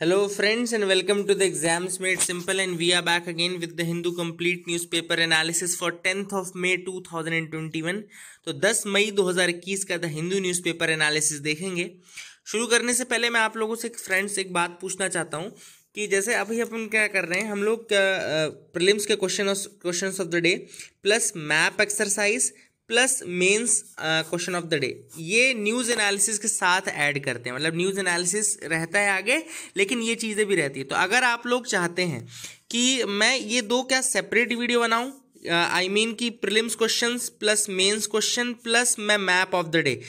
Hello friends and welcome to the exams made simple and we are back again with the Hindu complete newspaper analysis for tenth of May 2021 तो 10 मई 2021 का the Hindu newspaper analysis देखेंगे शुरू करने से पहले मैं आप लोगों से फ्रेंड्स एक बात पूछना चाहता हूँ कि जैसे अभी अपन क्या कर रहे हैं हम लोग प्रिलिम्स के question question of the day plus map exercise plus mains question of the day ये न्यूज़ एनालिसिस के साथ ऐड करते हैं मतलब न्यूज़ एनालिसिस रहता है आगे लेकिन ये चीज़ें भी रहती है तो अगर आप लोग चाहते हैं कि मैं ये दो क्या सेपरेट वीडियो बनाऊं आई मीन कि prelims questions plus mains question plus मैं मैप ऑफ द डे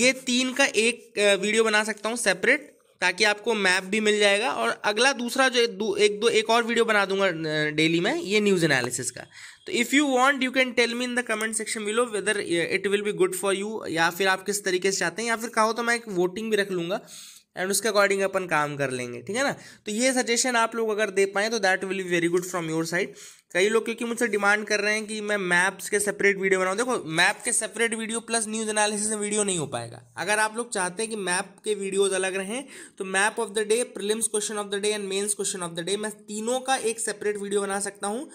ये तीन का एक वीडियो बना सकता हूँ सेपरेट ताकि आपको मैप भी मिल जाएगा और अगला दूसरा जो दू, एक दो एक और वीडियो बना दूंगा डेली में ये न्यूज़ एनालिसिस का तो if you want you can tell me in the comment section below whether it will be good for you या फिर आप किस तरीके से चाहते हैं या फिर कहो तो मैं एक वोटिंग भी रख लूँगा एंड उसके अकॉर्डिंग अपन काम कर लेंगे ठीक है ना तो ये सजेशन आप लोग अगर दे पाएँ तो that will be very good from your side कई लोग क्योंकि मुझसे डिमांड कर रहे हैं कि मैं मैप्स के सेपरेट वीडियो बनाऊँ देखो मैप के separate video plus news analysis में वीडियो नहीं हो पाएगा अगर आप लोग चाहते हैं कि मैप के वीडियोज़ अलग रहें तो map of the day prelims question of the day and mains question of the day मैं तीनों का एक सेपरेट वीडियो बना सकता हूँ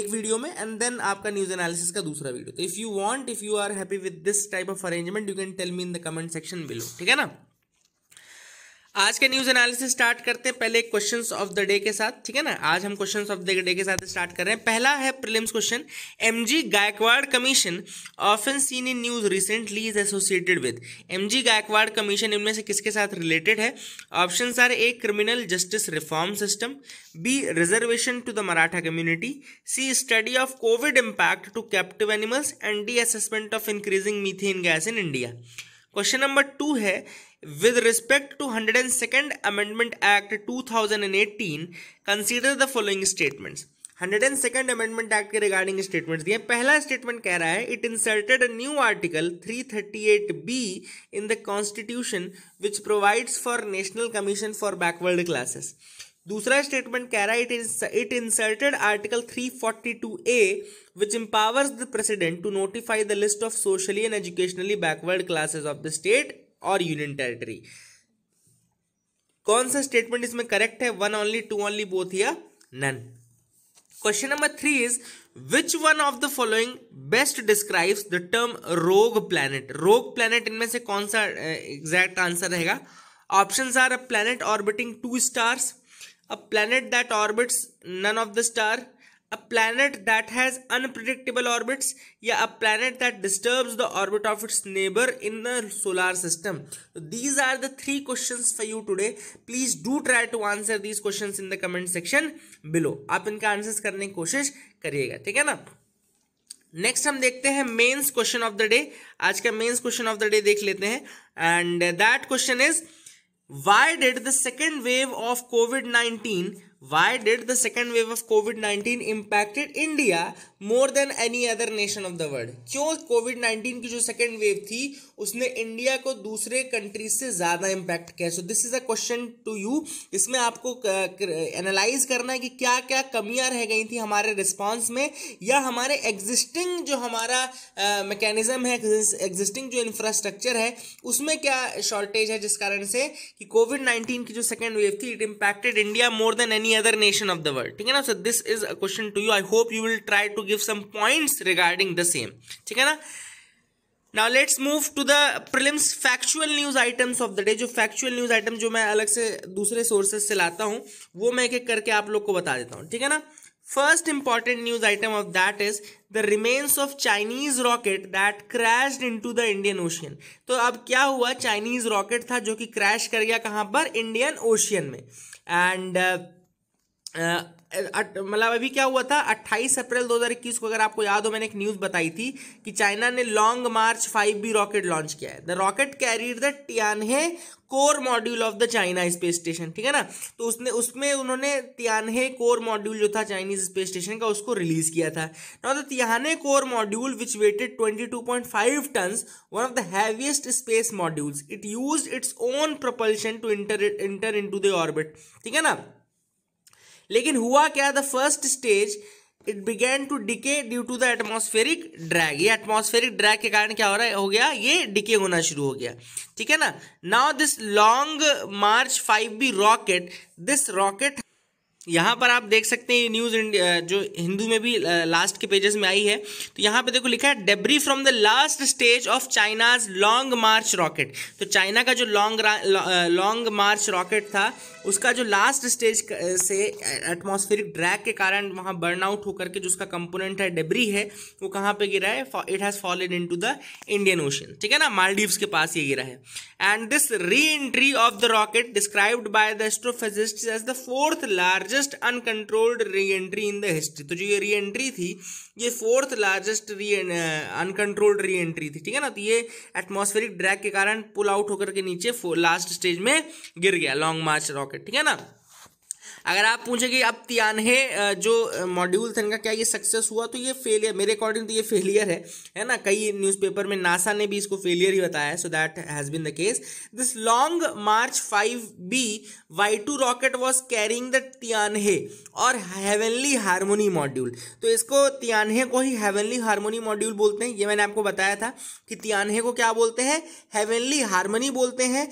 एक वीडियो में एंड देन आपका न्यूज़ एनालिसिस का दूसरा वीडियो तो if you want if you are happy with this type of arrangement you can tell me in the comment section below ठीक है ना आज के न्यूज एनालिसिस स्टार्ट करते हैं पहले क्वेश्चन ऑफ द डे के साथ ठीक है ना आज हम क्वेश्चन ऑफ द डे के साथ स्टार्ट कर रहे हैं पहला है prelims question M G Gaikwad commission often seen in news recently is associated with M G Gaikwad commission इनमें से किसके साथ रिलेटेड है option are A criminal justice reform system B reservation to the Maratha community C study of Covid impact to captive animals and D assessment of increasing methane gas in India question number two है with respect to 102nd amendment act 2018 consider the following statements 102nd amendment act regarding statements The pehla statement keh it inserted a new article 338b in the constitution which provides for national commission for backward classes दूसरा statement कह रहा है it it 342 A, which empowers the President to notify the list of socially and educationally backward classes of the state. और union territory कौन सा statement इसमें correct है one only two only both या none question number three is which one of the following best describes the term rogue planet rogue planet इनमें से कौन सा एग्जैक्ट आंसर रहेगा option are a planet orbiting two stars a planet that orbits none of the star a planet that has unpredictable orbits या a planet that disturbs the orbit of its neighbour in the solar system these are the three questions for you today please do try to answer these question in the comment section below आप इनका answer करने की कोशिश करिएगा ठीक है ना next हम देखते हैं mains question of the day आज का mains question of the day देख लेते हैं and that question is why did the second wave of Covid nineteen why did the second wave of Covid 19 impacted India more than any other nation of the world क्यों Covid nineteen की जो second wave थी उसने India को दूसरे countries से ज़्यादा impact किया so this is a question to you इसमें आपको एनालाइज करना है कि क्या क्या कमियां रह गई थी हमारे रिस्पॉन्स में या हमारे एग्जिस्टिंग जो हमारा मैकेनिज्म है एग्जिस्टिंग जो इंफ्रास्ट्रक्चर है उसमें क्या शॉर्टेज है जिस कारण से कि कोविड नाइन्टीन की जो सेकेंड वेव थी it impacted India more than any any other nation of the world ठीक है ना so this is a question to you I hope you will try to give some points regarding the same ठीक है ना now let's move to the prelims factual news items of the day जो factual news item जो मैं अलग से दूसरे sources से लाता हूँ वो मैं एक एक करके आप लोग को बता देता हूँ ठीक है ना first important news item of that is the remains of Chinese rocket that crash in to the Indian ocean तो अब क्या हुआ चाइनीज रॉकेट था जो कि क्रैश कर गया कहाँ पर इंडियन ओशियन में एंड uh, मतलब अभी क्या हुआ था 28 अप्रैल 2021 को अगर आपको याद हो मैंने एक न्यूज़ बताई थी कि चाइना ने Long March five B rocket launch किया है the rocket carrier the Tianhe core module of the China space station ठीक है ना तो उसने उसमें उन्होंने तियानहे कोर मॉड्यूल जो था चाइनीज स्पेस स्टेशन का उसको रिलीज किया था ना the Tianhe core module which weighted five tons one of the heaviest space modules it use its own propulsion to enter enter into to द ऑर्बिट ठीक है ना लेकिन हुआ क्या the first stage it begin to decay due to the atmospheric drag ये atmospheric drag के कारण क्या हो रहा है हो गया ये डिके होना शुरू हो गया ठीक है ना now this Long March five B rocket this rocket यहाँ पर आप देख सकते हैं न्यूज जो हिंदू में भी लास्ट के पेजेस में आई है तो यहाँ पे देखो लिखा है debris from the last stage of China's Long March rocket तो चाइना का जो लॉन्ग लॉन्ग मार्च रॉकेट था उसका जो लास्ट स्टेज से एटमॉस्फेरिक ड्रैग के कारण वहाँ बर्न आउट होकर के जो उसका कंपोनेंट है डेबरी है वो कहाँ पर गिरा है it has fallen in the Indian Ocean ठीक है ना मालदीव्स के पास ये गिरा है and this re-entry of the rocket described by the astrophysicists as the fourth largest uncontrolled re-entry in the history तो जो ये re-entry थी ये fourth largest re uncontrolled re-entry थी ठीक है ना तो ये atmospheric drag के कारण pull out होकर के नीचे last stage में गिर गया long march rocket ठीक है ना अगर आप पूछें कि अब तियानहे जो मॉड्यूल थे इनका क्या ये सक्सेस हुआ तो ये फेलियर मेरे अकॉर्डिंग तो ये फेलियर है है ना कई न्यूज़पेपर में नासा ने भी इसको फेलियर ही बताया है so that has been the case this Long March five B Y two rocket was carrying the Tianhe और हेवनली हारमोनी मॉड्यूल तो इसको तियानहे को ही हेवनली हारमोनी मॉड्यूल बोलते हैं ये मैंने आपको बताया था कि तियानहे को क्या बोलते हैं हेवनली हारमोनी बोलते हैं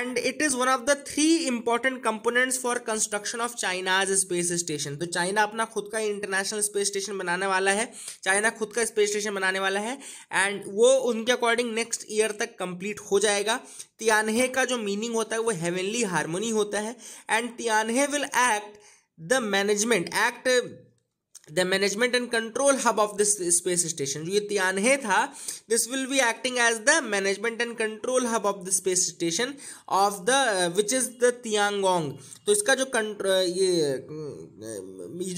and it is one of the three important components for construction of China's space station तो चाइना अपना खुद का इंटरनेशनल स्पेस स्टेशन बनाने वाला है चाइना खुद का स्पेस स्टेशन बनाने वाला है एंड वो उनके अकॉर्डिंग नेक्स्ट ईयर तक कंप्लीट हो जाएगा तियानहे का जो मीनिंग होता है वो हेवनली हारमोनी होता है and Tianhe will act the management act the management and control hub of this space station जो ये तियानहे था this will be acting as the management and control hub of the space station of the which is the Tiangong तो इसका जो ये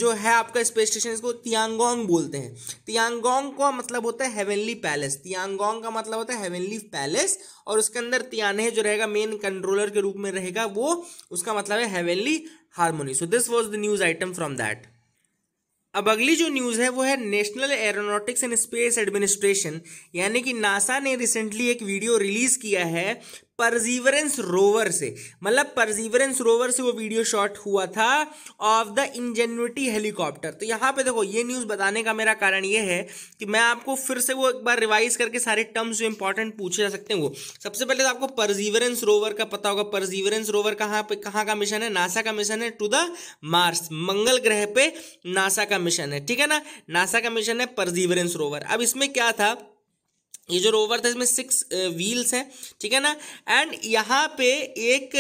जो है आपका स्पेस स्टेशन इसको तियांगोंग बोलते हैं तियांगोंग का मतलब होता है हेवनली पैलेस तियांगोंग का मतलब होता है हेवनली पैलेस और उसके अंदर तियानहे जो रहेगा मेन कंट्रोलर के रूप में रहेगा वो उसका मतलब है heavenly harmony so this was the news item from that अब अगली जो न्यूज़ है वो है National Aeronautics and Space Administration यानी कि नासा ने रिसेंटली एक वीडियो रिलीज़ किया है परजीवरेंस रोवर से मतलब परजीवरेंस रोवर से वो वीडियो शॉट हुआ था ऑफ द इंजेन्यूटी हेलीकॉप्टर तो यहाँ पे देखो ये न्यूज़ बताने का मेरा कारण ये है कि मैं आपको फिर से वो एक बार रिवाइज करके सारे टर्म्स जो इंपॉर्टेंट पूछे जा सकते हैं वो सबसे पहले तो आपको परजीवरेंस रोवर का पता होगा परजीवरेंस रोवर कहाँ पे कहाँ का मिशन है नासा का मिशन है टू द मार्स मंगल ग्रह पे नासा का मिशन है ठीक है ना नासा का मिशन है परजीवरेंस रोवर अब इसमें क्या था ये जो रोवर था इसमें सिक्स व्हील्स हैं ठीक है ना एंड यहाँ पे एक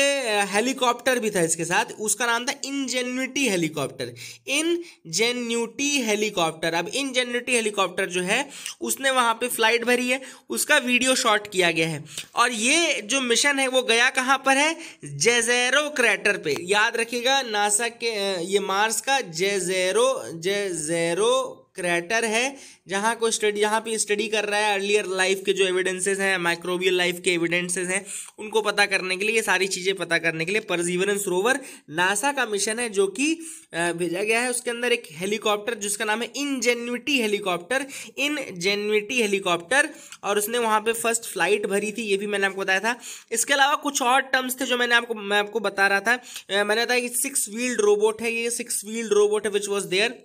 हेलीकॉप्टर भी था इसके साथ उसका नाम था इंजेन्यूटी हेलीकॉप्टर इनजेन्यूटी हेलीकॉप्टर अब इनजेन्यूटी हेलीकॉप्टर जो है उसने वहाँ पे फ्लाइट भरी है उसका वीडियो शॉट किया गया है और ये जो मिशन है वो गया कहाँ पर है जेजेरो क्रैटर पर याद रखिएगा नासा के ये मार्स का जेजेरो जेजेरो क्रैटर है जहाँ को स्टडी यहाँ पे स्टडी कर रहा है अर्लियर लाइफ के जो एविडेंसेस हैं माइक्रोबियल लाइफ के एविडेंसेस हैं उनको पता करने के लिए ये सारी चीज़ें पता करने के लिए परजीवरेंस रोवर नासा का मिशन है जो कि भेजा गया है उसके अंदर एक हेलीकॉप्टर जिसका नाम है इनजेन्यूटी हेलीकॉप्टर इनजेन्युटी हेलीकॉप्टर और उसने वहाँ पर फर्स्ट फ्लाइट भरी थी ये भी मैंने आपको बताया था इसके अलावा कुछ और टर्म्स थे जो मैंने आपको मैं आपको बता रहा था मैंने बताया कि सिक्स व्हील्ड रोबोट है ये सिक्स व्हील्ड रोबोट है विच वॉज देयर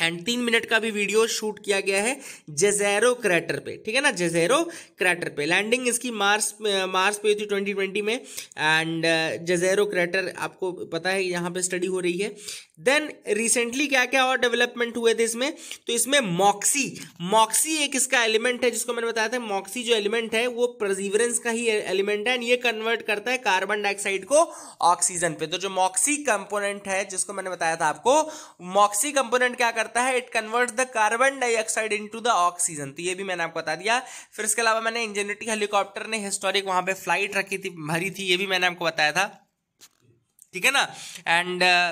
एंड तीन मिनट का भी वीडियो शूट किया गया है जेजेरो क्रैटर पे ठीक है ना जेजेरो क्रैटर पे लैंडिंग इसकी मार्स मार्स पे हुई थी ट्वेंटी ट्वेंटी में एंड जेजेरो क्रैटर आपको पता है यहाँ पे स्टडी हो रही है देन रिसेंटली क्या क्या और डेवलपमेंट हुए थे इसमें तो इसमें मॉक्सी मॉक्सी एक इसका एलिमेंट है जिसको मैंने बताया था मॉक्सी जो एलिमेंट है वो प्रजीवरेंस का ही एलिमेंट है एंड ये कन्वर्ट करता है कार्बन डाइऑक्साइड को ऑक्सीजन पे तो जो मॉक्सी कंपोनेंट है जिसको मैंने बताया था आपको मॉक्सी कंपोनेंट क्या करता करता है it converts the carbon dioxide into the oxygen तो ये भी मैंने आपको बता दिया फिर इसके अलावा मैंने इंजीनियरिंग हेलीकॉप्टर ने हिस्टोरिक वहां पे फ्लाइट रखी थी भरी थी ये भी मैंने आपको बताया था ठीक है ना एंड uh,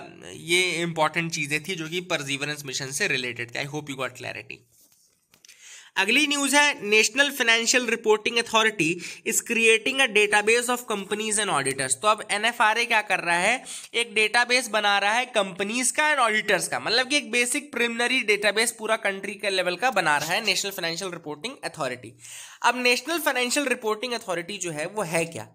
ये इंपॉर्टेंट चीज़ें थी जो कि परजीवरेंस मिशन से रिलेटेड थी I hope you got clarity अगली न्यूज है National Financial Reporting Authority is creating a database of companies and auditors तो अब एन क्या कर रहा है एक डेटाबेस बना रहा है कंपनीज का एंड ऑडिटर्स का मतलब कि एक बेसिक प्रिलिमिनरी डेटाबेस पूरा कंट्री के लेवल का बना रहा है नेशनल फाइनेंशियल रिपोर्टिंग अथॉरिटी अब नेशनल फाइनेंशियल रिपोर्टिंग अथॉरिटी जो है वो है क्या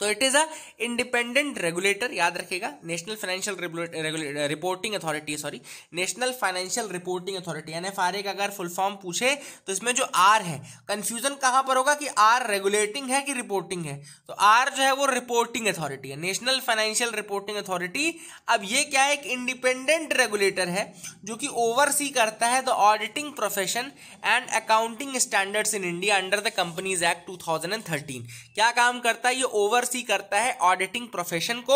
तो it is a independent regulator याद रखेगा National Financial Reporting Authority sorry National Financial Reporting Authority N F R A का अगर फुल फॉर्म पूछे तो इसमें जो आर है कंफ्यूजन कहां पर होगा कि आर रेगुलेटिंग है कि रिपोर्टिंग है तो आर जो है वो रिपोर्टिंग अथॉरिटी है नेशनल फाइनेंशियल रिपोर्टिंग अथॉरिटी अब ये क्या है एक इंडिपेंडेंट रेगुलेटर है जो कि ओवरसी करता है the auditing profession and accounting standards in India under the companies act 2013 क्या काम करता है ये ओवर ओवरसी करता है ऑडिटिंग प्रोफेशन को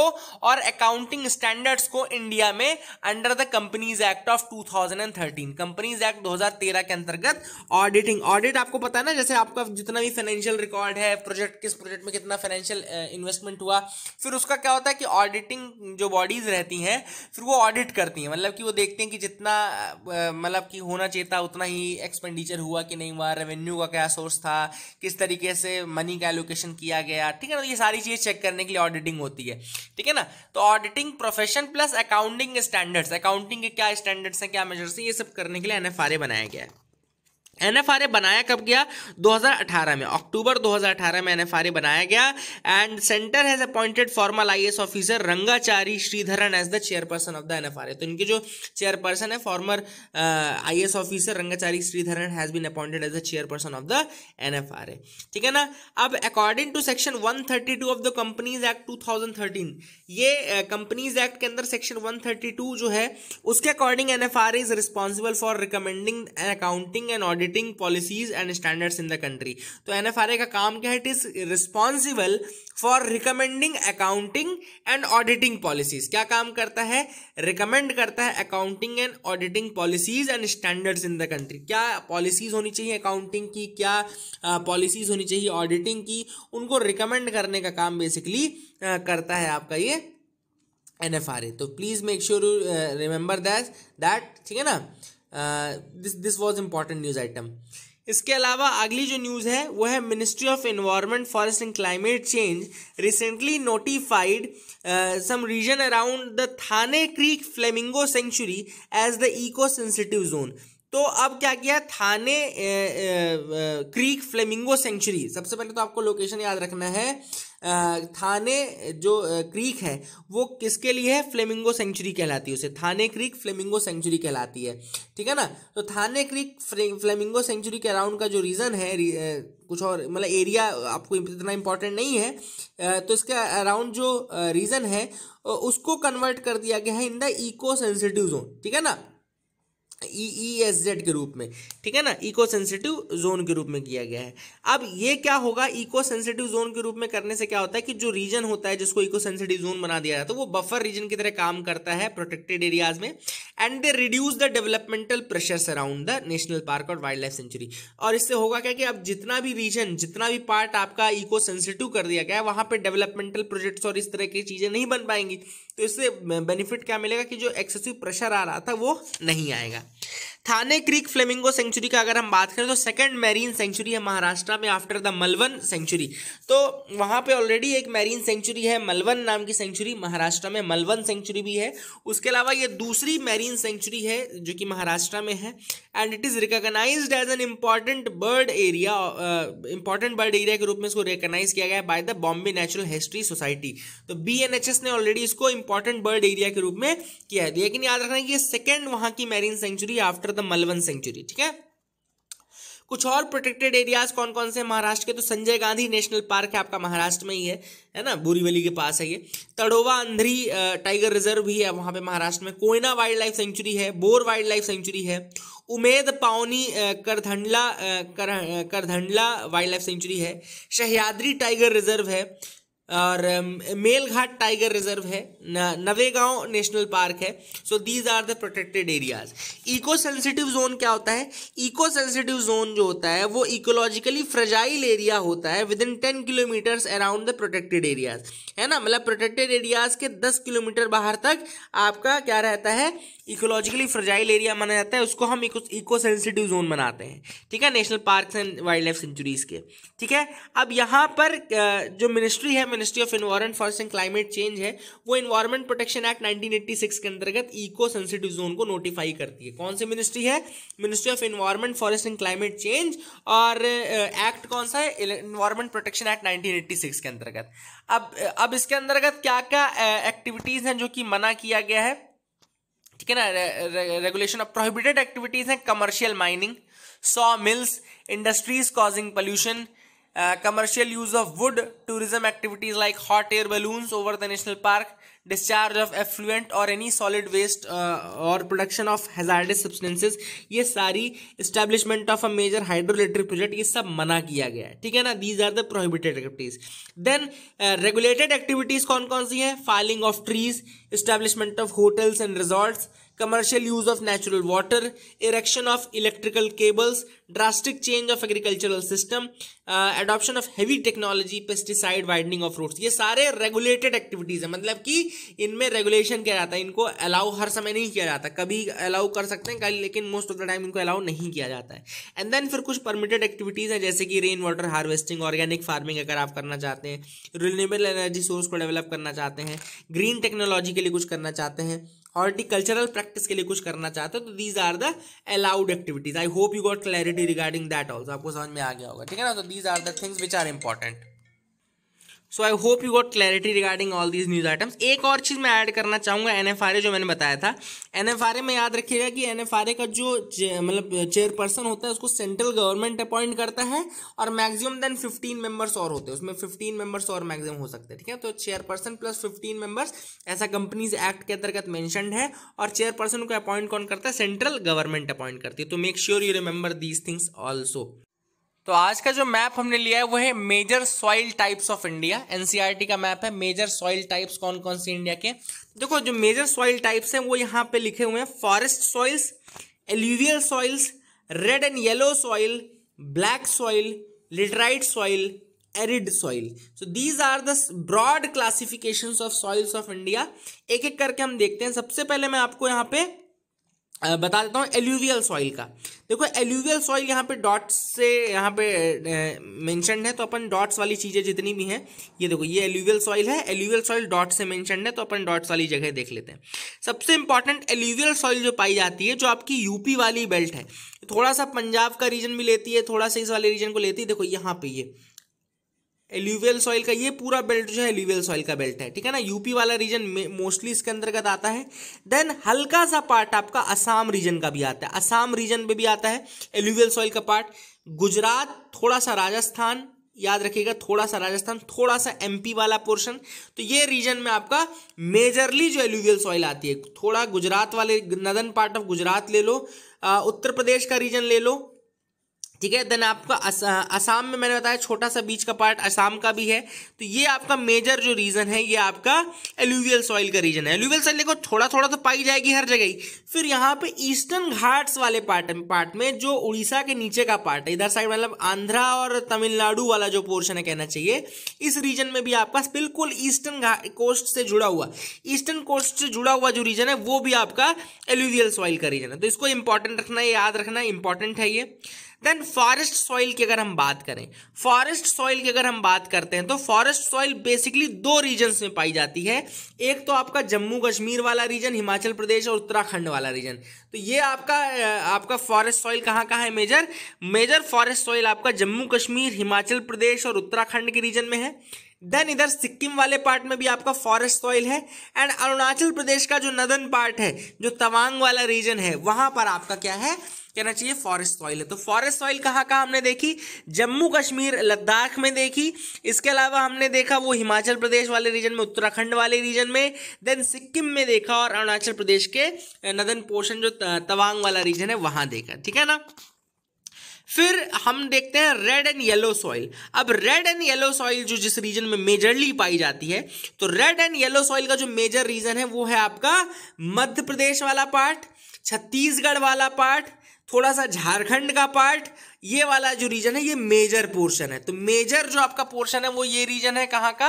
और अकाउंटिंग स्टैंडर्ड्स को इंडिया में under the companies act of 2013 companies act 2013 के अंतर्गत ऑडिटिंग ऑडिट आपको पता है ना जैसे आपका जितना भी फाइनेंशियल रिकॉर्ड है प्रोजेक्ट किस प्रोजेक्ट में कितना फाइनेंशियल इन्वेस्टमेंट हुआ फिर उसका क्या होता है कि ऑडिटिंग जो बॉडीज रहती हैं फिर वो ऑडिट करती हैं मतलब कि वो देखते हैं कि जितना मतलब कि होना चाहिए था उतना ही एक्सपेंडिचर हुआ कि नहीं हुआ रेवेन्यू का क्या सोर्स था किस तरीके से मनी का एलोकेशन किया गया ठीक है ना तो ये सारी चीज चेक करने के लिए ऑडिटिंग होती है ठीक है ना तो auditing profession plus accounting standards accounting के क्या स्टैंडर्ड्स हैं क्या मेजर्स हैं ये सब करने के लिए एन बनाया गया है एनएफआरए बनाया कब गया 2018 में अक्टूबर 2018 में एनएफआरए बनाया गया and centre has appointed formal IAS officer Rangachari Sridharan as the chairperson of the NFRA तो इनके जो चेयरपर्सन है former IAS officer Rangachari Sridharan has been appointed as the chairperson of the N ठीक है ना अब according to section one of the companies act two ये companies act के अंदर सेक्शन वन जो है उसके according N is responsible for recommending and accounting and auditing policies and standards in the country तो एन एफ आर ए का काम क्या है it is responsible for recommending accounting and auditing policies क्या काम करता है रिकमेंड करता है accounting and auditing policies and standards in the country क्या पॉलिसीज होनी चाहिए अकाउंटिंग की क्या पॉलिसीज होनी चाहिए ऑडिटिंग की उनको रिकमेंड करने का काम बेसिकली करता है आपका ये एन एफ आर ए तो please make sure remember that that ठीक है ना this this was important news item इसके अलावा अगली जो न्यूज़ है वो है ministry of environment forest and climate change recently notified some region around the Thane creek flamingo sanctuary as the eco sensitive zone तो अब क्या किया Thane uh, uh, uh, creek flamingo sanctuary सबसे पहले तो आपको लोकेशन याद रखना है थाने जो क्रीक है वो किसके लिए है फ्लेमिंगो सेंचुरी कहलाती है उसे थाने क्रीक फ्लेमिंगो सेंचुरी कहलाती है ठीक है ना तो थाने क्रीक फ्लेमिंगो सेंचुरी के अराउंड का जो रीज़न है कुछ और मतलब एरिया आपको इतना इम्पोर्टेंट नहीं है तो इसके अराउंड जो रीज़न है उसको कन्वर्ट कर दिया गया है in the eco sensitive zone ठीक है ना ई एस जेड के रूप में ठीक है ना इको सेंसिटिव जोन के रूप में किया गया है अब ये क्या होगा इको सेंसिटिव जोन के रूप में करने से क्या होता है कि जो रीजन होता है जिसको इको सेंसिटिव जोन बना दिया जाता है तो वो बफर रीजन की तरह काम करता है प्रोटेक्टेड एरियाज में and they reduce the developmental pressure around the national park और वाइल्ड लाइफ सेंचुरी और इससे होगा क्या कि अब जितना भी रीजन जितना भी पार्ट आपका इको सेंसिटिव कर दिया गया है वहां पर डेवलपमेंटल प्रोजेक्ट्स और इस तरह की चीजें नहीं बन पाएंगी तो इससे बेनिफिट क्या मिलेगा कि जो एक्सेसिव प्रेशर आ रहा था वो नहीं आएगा थाने क्रीक फ्लेमिंगो सेंचुरी का अगर हम बात करें तो सेकंड मैरीन सेंचुरी है महाराष्ट्र में आफ्टर द मलवन सेंचुरी तो वहाँ पे ऑलरेडी एक मैरीन सेंचुरी है मलवन नाम की सेंचुरी महाराष्ट्र में मलवन सेंचुरी भी है उसके अलावा ये दूसरी मैरीन सेंचुरी है जो कि महाराष्ट्र में है and it is recognise as an important bird area important bird area के रूप में इसको रिकोगनाइज किया गया है by the Bombay natural history society तो बी ने ऑलरेडी इसको इंपॉर्टेंट बर्ड एरिया के रूप में किया है लेकिन याद रखना कि सेकेंड वहाँ की marine sanctuary after the Malvan sanctuary ठीक है कुछ और प्रोटेक्टेड एरियाज कौन कौन से महाराष्ट्र के तो संजय गांधी नेशनल पार्क है आपका महाराष्ट्र में ही है है ना बोरीवली के पास है ये तड़ोवा अंधरी टाइगर रिजर्व भी है वहां पे महाराष्ट्र में कोयना वाइल्ड लाइफ सेंचुरी है बोर वाइल्ड लाइफ सेंचुरी है Umed Paoni Karhandla Karhandla wildlife sanctuary है शहयाद्री टाइगर रिजर्व है और um, मेलघाट टाइगर रिजर्व है नवेगांव नेशनल पार्क है so these are the protected areas eco sensitive zone क्या होता है इको सेंसिटिव जोन जो होता है वो इकोलॉजिकली फ्रजाइल एरिया होता है within ten kilometres around the protected areas है ना मतलब प्रोटेक्टेड एरियाज के दस किलोमीटर बाहर तक आपका क्या रहता है इकोलॉजिकली फ्रजाइल एरिया माना जाता है उसको हम इको सेंसिटिव जोन बनाते हैं ठीक है national park and wildlife sanctuaries के ठीक है अब यहाँ पर uh, जो मिनिस्ट्री है ministry of environment forest and climate change है वो इन्वायरमेंट प्रोटेक्शन एक्ट 1986 के अंतर्गत इको सेंसिटिव जोन को नोटिफाई करती है कौन सी मिनिस्ट्री है ministry of environment forest and climate change और एक्ट कौन सा है इन्वायरमेंट प्रोटेक्शन एक्ट नाइनटीन के अंतर्गत अब अब इसके अंतर्गत क्या क्या एक्टिविटीज हैं जो कि मना किया गया है ठीक है ना रेगुलेशन ऑफ प्रोहिबिटेड एक्टिविटीज हैं commercial mining saw mills industries causing pollution commercial use of wood tourism activities like hot air balloons over the national park discharge of effluent और एनी सॉलिड वेस्ट और production of hazardous substances ये सारी establishment of a major hydroelectric project ये सब मना किया गया है ठीक है ना these are the prohibited activities then regulated activities कौन कौन सी हैं filing of trees establishment of hotels and resorts commercial use of natural water, erection of electrical cables, drastic change of agricultural system, uh, adoption of heavy technology, pesticide, widening of roads. ये सारे regulated activities हैं मतलब कि इनमें regulation किया जाता है इनको allow हर समय नहीं किया जाता कभी allow कर सकते हैं कल लेकिन most ऑफ द टाइम इनको allow नहीं किया जाता है एंड देन फिर कुछ परमिटेड एक्टिविटीज़ हैं जैसे कि rain water harvesting organic farming अगर आप करना चाहते हैं रिन्यूएबल एनर्जी सोर्स को डेवलप करना चाहते हैं ग्रीन टेक्नोलॉजी के लिए कुछ करना चाहते हैं हॉर्टिकल्चरल प्रैक्टिस के लिए कुछ करना चाहते हो तो these are the allowed activities I hope you got clarity regarding that also आपको समझ में आ गया होगा ठीक है ना तो these are the things which are important so I hope you got clarity regarding all these news items एक और चीज़ मैं ऐड करना चाहूँगा एन एफ आर ए जो मैंने बताया था एन एफ आर ए में याद रखिएगा कि एन एफ आर ए का जो मतलब चेयरपर्सन होता है उसको सेंट्रल गवर्नमेंट अपॉइंट करता है और मैक्सिमम देन फिफ्टीन मेंबर्स और होते हैं उसमें फिफ्टीन मेंबर्स और मैक्सिमम हो सकते हैं ठीक है तो चेयरपर्सन प्लस फिफ्टीन मेंबर्स ऐसा कंपनीज एक्ट के अंतर्गत मैंशन है और चेयरपर्सन को अपॉइंट कौन करता है सेंट्रल गवर्नमेंट अपॉइंट करती है तो make sure you remember these things also तो आज का जो मैप हमने लिया है वो है major soil types of India NCERT का मैप है मेजर सॉइल टाइप्स कौन कौन से इंडिया के देखो जो मेजर सॉइल टाइप्स हैं वो यहाँ पे लिखे हुए हैं forest soils alluvial soils red and yellow soil black soil laterite soil arid soil so these are the broad classification of soils of India एक एक करके हम देखते हैं सबसे पहले मैं आपको यहाँ पे बता देता हूँ एल्यूवियल सॉइल का देखो एल्यूवियल सॉइल यहाँ पे डॉट्स से यहाँ पे मेंशन है तो अपन डॉट्स वाली चीज़ें जितनी भी हैं ये देखो ये एल्यूवियल सॉइल है एल्यूवियल सॉइल डॉट्स से मेंशन है तो अपन डॉट्स वाली जगह देख लेते हैं सबसे इंपॉर्टेंट एल्यूवियल सॉइल जो पाई जाती है जो आपकी यूपी वाली बेल्ट है थोड़ा सा पंजाब का रीजन भी लेती है थोड़ा सा इस वाले रीजन को लेती है देखो यहाँ पे ये यह। एल्यूवियल सॉइल का ये पूरा बेल्ट जो है एल्यूवियल सॉइल का बेल्ट है ठीक है ना यूपी वाला रीजन मोस्टली इसके अंतर्गत आता है देन हल्का सा पार्ट आपका असम रीजन का भी आता है असम रीजन में भी आता है एल्यूवियल सॉइल का पार्ट गुजरात थोड़ा सा राजस्थान याद रखिएगा थोड़ा सा राजस्थान थोड़ा सा एमपी वाला पोर्शन तो ये रीजन में आपका मेजरली जो एल्यूवियल सॉइल आती है थोड़ा गुजरात वाले नदन पार्ट ऑफ गुजरात ले लो उत्तर प्रदेश का रीजन ले लो ठीक है देन आपका अस, असम में मैंने बताया छोटा सा बीच का पार्ट असम का भी है तो ये आपका मेजर जो रीजन है ये आपका एल्यूवियल सॉइल का रीजन है एल्यूवियल सॉइल देखो थोड़ा थोड़ा तो पाई जाएगी हर जगह ही फिर यहाँ पे ईस्टर्न घाट्स वाले पार्ट पार्ट में जो उड़ीसा के नीचे का पार्ट है इधर साइड मतलब आंध्रा और तमिलनाडु वाला जो पोर्शन है कहना चाहिए इस रीजन में भी आपका बिल्कुल ईस्टर्न कोस्ट से जुड़ा हुआ ईस्टर्न कोस्ट से जुड़ा हुआ जो रीजन है वो भी आपका एल्यूवियल सॉइल का रीजन है तो इसको इंपॉर्टेंट रखना है याद रखना इंपॉर्टेंट है ये देन फॉरेस्ट सॉइल की अगर हम बात करें फॉरेस्ट सॉइल की अगर हम बात करते हैं तो फॉरेस्ट सॉइल बेसिकली दो रीजन में पाई जाती है एक तो आपका जम्मू कश्मीर वाला रीजन हिमाचल प्रदेश और उत्तराखंड वाला रीजन तो ये आपका आपका फॉरेस्ट सॉइल कहाँ कहाँ है मेजर मेजर फॉरेस्ट सॉइल आपका जम्मू कश्मीर हिमाचल प्रदेश और उत्तराखंड के रीजन में है देन इधर सिक्किम वाले पार्ट में भी आपका फॉरेस्ट सॉइल है एंड अरुणाचल प्रदेश का जो नदन पार्ट है जो तवांग वाला रीजन है वहां पर आपका क्या है कहना चाहिए फॉरेस्ट सॉइल है तो फॉरेस्ट सॉइल कहाँ कहाँ हमने देखी जम्मू कश्मीर लद्दाख में देखी इसके अलावा हमने देखा वो हिमाचल प्रदेश वाले रीजन में उत्तराखंड वाले रीजन में देन सिक्किम में देखा और अरुणाचल प्रदेश के नदन पोषण जो तवांग वाला रीजन है वहाँ देखा ठीक है ना फिर हम देखते हैं रेड एंड येलो सॉइल अब रेड एंड येलो सॉइल जो जिस रीजन में मेजरली पाई जाती है तो रेड एंड येलो सॉइल का जो मेजर रीजन है वो है आपका मध्य प्रदेश वाला पार्ट छत्तीसगढ़ वाला पार्ट थोड़ा सा झारखंड का पार्ट ये वाला जो रीजन है ये मेजर पोर्शन है तो मेजर जो आपका पोर्शन है वो ये रीजन है कहाँ का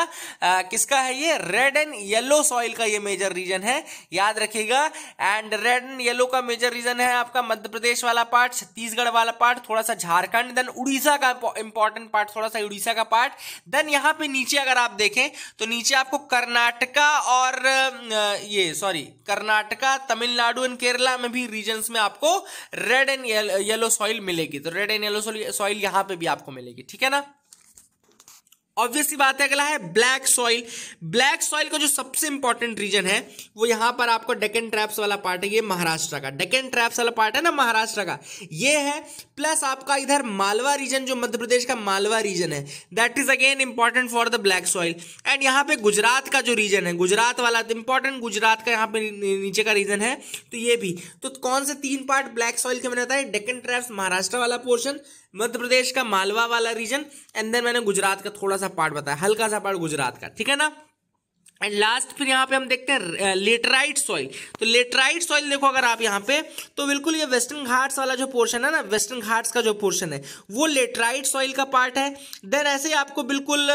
आ, किसका है ये रेड एंड येलो सॉइल का ये मेजर रीजन है याद रखिएगा एंड रेड एंड येलो का मेजर रीजन है आपका मध्य प्रदेश वाला पार्ट छत्तीसगढ़ वाला पार्ट थोड़ा सा झारखंड देन उड़ीसा का इंपॉर्टेंट पार्ट थोड़ा सा उड़ीसा का पार्ट देन यहाँ पे नीचे अगर आप देखें तो नीचे आपको कर्नाटका और ये सॉरी कर्नाटका तमिलनाडु एंड केरला में भी रीजन में आपको रेड एंड येलो सॉइल मिलेगी तो रेड एंड येलो सॉइल यहाँ पे भी आपको मिलेगी ठीक है ना ऑब्वियसली बात है अगला है ब्लैक सॉइल ब्लैक सॉइल का जो सबसे इंपॉर्टेंट रीजन है वो यहां पर आपको डेकन ट्रैप्स वाला पार्ट है ये महाराष्ट्र का डेकन ट्रैप्स वाला पार्ट है ना महाराष्ट्र का ये है प्लस आपका इधर मालवा रीजन जो मध्य प्रदेश का मालवा रीजन है that is again important for the black soil and यहां पर गुजरात का जो रीजन है गुजरात वाला इंपॉर्टेंट गुजरात का यहां पर नीचे का रीजन है तो ये भी तो कौन से तीन पार्ट ब्लैक सॉइल के मैंने बताया डेकन ट्रैप्स महाराष्ट्र वाला पोर्शन मध्य प्रदेश का मालवा वाला रीजन एंड देन मैंने गुजरात का थोड़ा सा पार्ट बताया हल्का सा पार्ट गुजरात का ठीक है ना एंड लास्ट फिर यहाँ पे हम देखते हैं लेटराइट सॉइल तो लेटराइट सॉइल देखो अगर आप यहाँ पे तो बिल्कुल ये वेस्टर्न घाट्स वाला जो पोर्शन है ना वेस्टर्न घाट्स का जो पोर्शन है वो लेटराइट सॉइल का पार्ट है देन ऐसे ही आपको बिल्कुल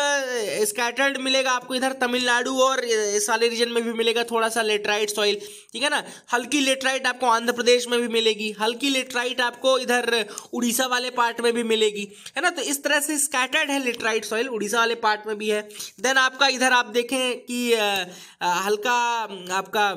स्कैटर्ड मिलेगा आपको इधर तमिलनाडु और इस वाले रीजन में भी मिलेगा थोड़ा सा लेटराइट सॉइल ठीक है ना हल्की लेटराइट आपको आंध्र प्रदेश में भी मिलेगी हल्की लेटराइट आपको इधर उड़ीसा वाले पार्ट में भी मिलेगी है ना तो इस तरह से स्कैटर्ड है लेटराइट सॉइल उड़ीसा वाले पार्ट में भी है देन आपका इधर आप देखें कि हल्का आपका